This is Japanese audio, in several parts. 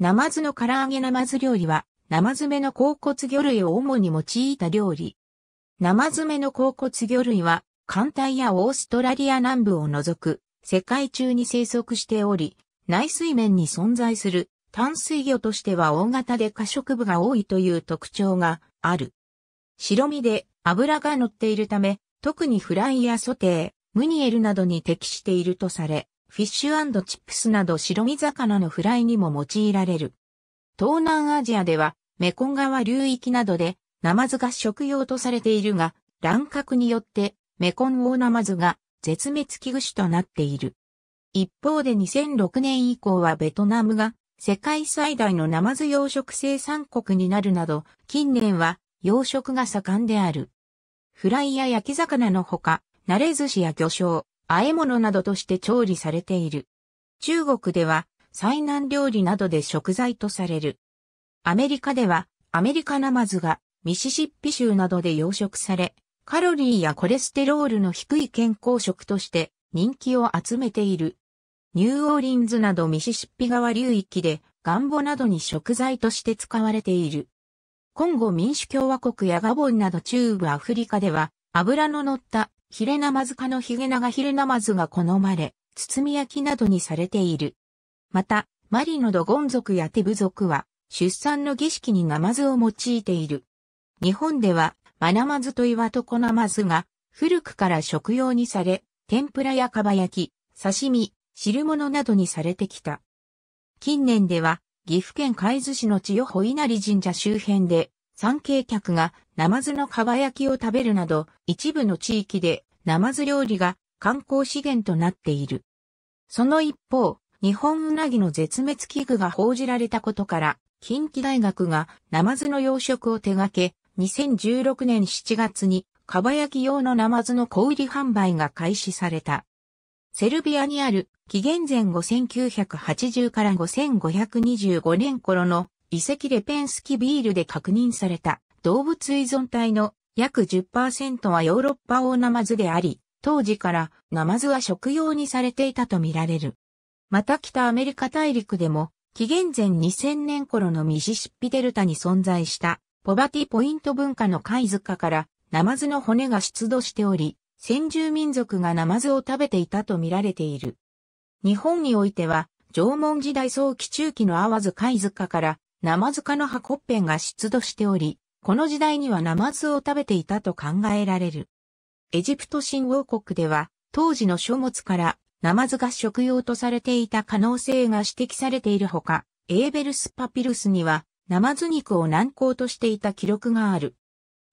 ナマズの唐揚げナマズ料理は、ナマズ目の甲骨魚類を主に用いた料理。ナマズ目の甲骨魚類は、艦隊やオーストラリア南部を除く、世界中に生息しており、内水面に存在する淡水魚としては大型で過食部が多いという特徴がある。白身で脂が乗っているため、特にフライやソテー、ムニエルなどに適しているとされ、フィッシュチップスなど白身魚のフライにも用いられる。東南アジアでは、メコン川流域などで、ナマズが食用とされているが、乱獲によって、メコンオオナマズが絶滅危惧種となっている。一方で2006年以降はベトナムが世界最大のナマズ養殖生産国になるなど、近年は養殖が盛んである。フライや焼き魚のほか、慣れ寿司や魚醤、和え物などとして調理されている。中国では、災難料理などで食材とされる。アメリカでは、アメリカナマズがミシシッピ州などで養殖され、カロリーやコレステロールの低い健康食として人気を集めている。ニューオーリンズなどミシシッピ川流域で、ガンボなどに食材として使われている。コンゴ民主共和国やガボンなど中部アフリカでは、油の乗ったヒレナマズ科のヒゲナガヒレナマズが好まれ、包み焼きなどにされている。また、マリのドゴン族やテブ族は、出産の儀式にナマズを用いている。日本では、マナマズと岩コナマズが、古くから食用にされ、天ぷらやかば焼き、刺身、汁物などにされてきた。近年では、岐阜県海津市の千代穂稲荷神社周辺で、産経客がナマズの蒲焼きを食べるなど、一部の地域でナマズ料理が観光資源となっている。その一方、日本ウナギの絶滅危惧が報じられたことから、近畿大学がナマズの養殖を手掛け、2016年7月に、蒲焼き用のナマズの小売販売が開始された。セルビアにある紀元前5980から5525年頃の遺跡レペンスキビールで確認された動物依存体の約10%はヨーロッパオオナマズであり、当時からナマズは食用にされていたとみられる。また北アメリカ大陸でも、紀元前2000年頃のミシシッピデルタに存在したポバティポイント文化の貝塚からナマズの骨が出土しており、先住民族がナマズを食べていたと見られている。日本においては、縄文時代早期中期のワ津貝塚からナマズ科のハコッペンが出土しており、この時代にはナマズを食べていたと考えられる。エジプト新王国では、当時の書物からナマズが食用とされていた可能性が指摘されているほか、エーベルスパピルスには、ナマズ肉を軟膏としていた記録がある。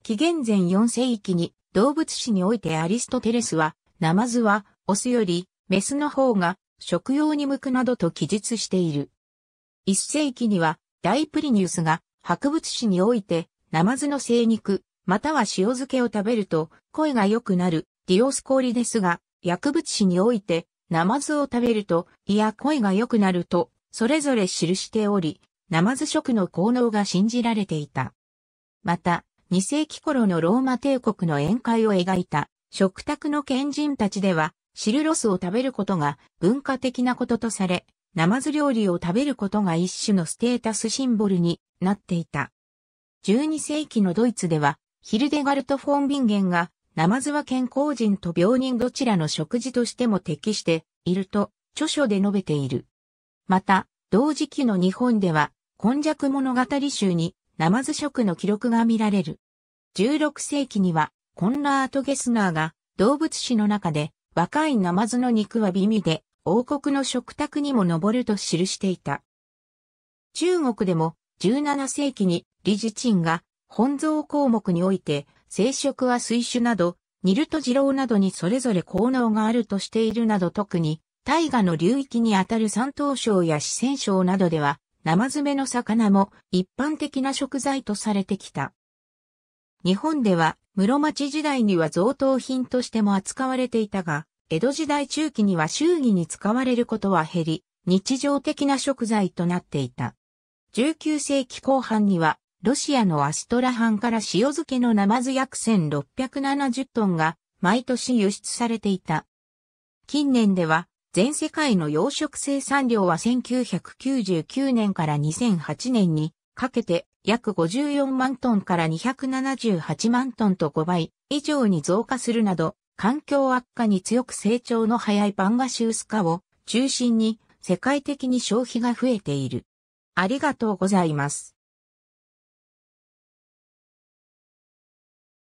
紀元前4世紀に動物史においてアリストテレスは、ナマズはオスよりメスの方が食用に向くなどと記述している。1世紀には大プリニウスが博物史において、ナマズの生肉、または塩漬けを食べると、声が良くなる、ディオスコーリですが、薬物史において、ナマズを食べると、いや声が良くなると、それぞれ記しており、ナマズ食の効能が信じられていた。また、2世紀頃のローマ帝国の宴会を描いた、食卓の賢人たちでは、シルロスを食べることが文化的なこととされ、ナマズ料理を食べることが一種のステータスシンボルになっていた。12世紀のドイツでは、ヒルデガルト・フォン・ビンゲンが、ナマズは健康人と病人どちらの食事としても適していると著書で述べている。また、同時期の日本では、今弱物語集にナマズ食の記録が見られる。16世紀には、コンラート・ゲスナーが動物史の中で若いナマズの肉は美味で王国の食卓にも上ると記していた。中国でも17世紀に李自賃が本草項目において生食は水種など、煮ると二郎などにそれぞれ効能があるとしているなど特に大河の流域にあたる山東省や四川省などでは生詰めの魚も一般的な食材とされてきた。日本では室町時代には贈答品としても扱われていたが、江戸時代中期には周儀に使われることは減り、日常的な食材となっていた。19世紀後半には、ロシアのアストラハンから塩漬けのナマズ約1670トンが毎年輸出されていた。近年では、全世界の養殖生産量は1999年から2008年にかけて約54万トンから278万トンと5倍以上に増加するなど環境悪化に強く成長の早いバンガシウスカを中心に世界的に消費が増えている。ありがとうございます。